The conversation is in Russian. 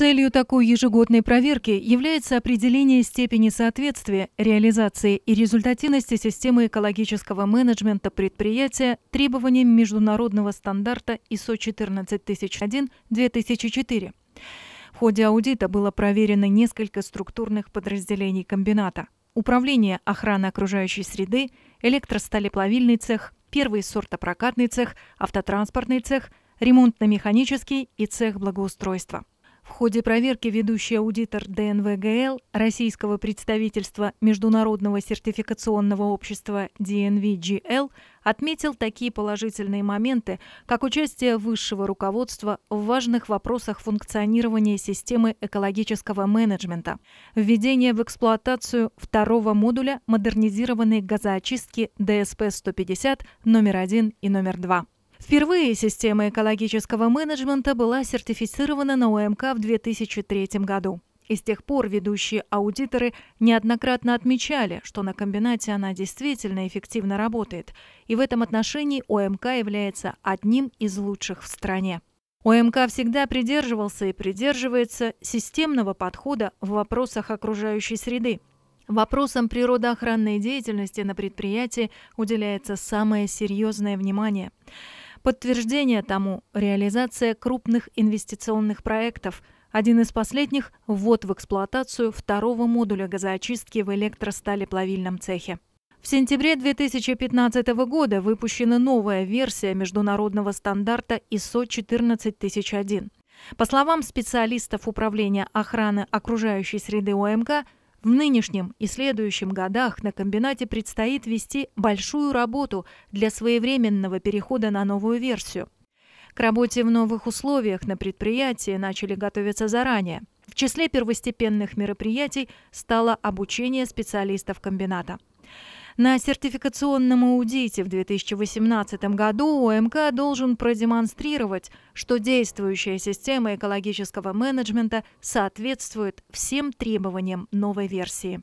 Целью такой ежегодной проверки является определение степени соответствия, реализации и результативности системы экологического менеджмента предприятия требованиям международного стандарта ISO 14001-2004. В ходе аудита было проверено несколько структурных подразделений комбината. Управление охраны окружающей среды, электросталеплавильный цех, первый сортопрокатный цех, автотранспортный цех, ремонтно-механический и цех благоустройства. В ходе проверки ведущий аудитор ДНВГЛ российского представительства Международного сертификационного общества DNVGL отметил такие положительные моменты, как участие высшего руководства в важных вопросах функционирования системы экологического менеджмента, введение в эксплуатацию второго модуля модернизированной газоочистки ДСП-150 номер один и номер два. Впервые система экологического менеджмента была сертифицирована на ОМК в 2003 году. И с тех пор ведущие аудиторы неоднократно отмечали, что на комбинате она действительно эффективно работает. И в этом отношении ОМК является одним из лучших в стране. ОМК всегда придерживался и придерживается системного подхода в вопросах окружающей среды. Вопросам природоохранной деятельности на предприятии уделяется самое серьезное внимание – Подтверждение тому – реализация крупных инвестиционных проектов. Один из последних – ввод в эксплуатацию второго модуля газоочистки в электросталеплавильном цехе. В сентябре 2015 года выпущена новая версия международного стандарта ISO 14001. По словам специалистов Управления охраны окружающей среды ОМК, в нынешнем и следующем годах на комбинате предстоит вести большую работу для своевременного перехода на новую версию. К работе в новых условиях на предприятии начали готовиться заранее. В числе первостепенных мероприятий стало обучение специалистов комбината. На сертификационном аудите в 2018 году ОМК должен продемонстрировать, что действующая система экологического менеджмента соответствует всем требованиям новой версии.